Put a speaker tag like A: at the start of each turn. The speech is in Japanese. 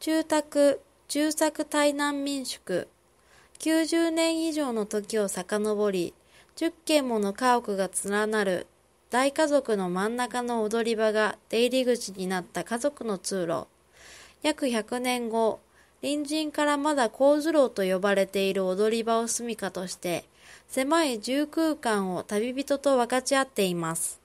A: 住宅、住作台南民宿、90年以上の時を遡り、10軒もの家屋が連なる大家族の真ん中の踊り場が出入り口になった家族の通路。約100年後、隣人からまだ高頭楼と呼ばれている踊り場を住みかとして、狭い住空間を旅人と分かち合っていま
B: す。